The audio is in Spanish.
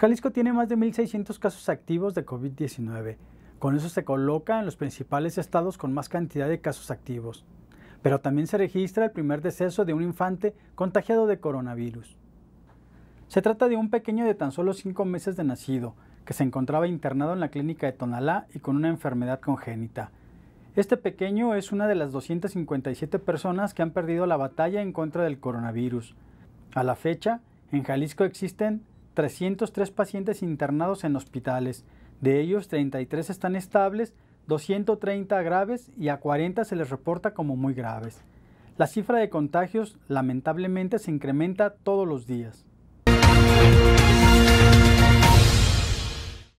Jalisco tiene más de 1.600 casos activos de COVID-19. Con eso se coloca en los principales estados con más cantidad de casos activos. Pero también se registra el primer deceso de un infante contagiado de coronavirus. Se trata de un pequeño de tan solo cinco meses de nacido, que se encontraba internado en la clínica de Tonalá y con una enfermedad congénita. Este pequeño es una de las 257 personas que han perdido la batalla en contra del coronavirus. A la fecha, en Jalisco existen 303 pacientes internados en hospitales. De ellos, 33 están estables, 230 graves y a 40 se les reporta como muy graves. La cifra de contagios lamentablemente se incrementa todos los días.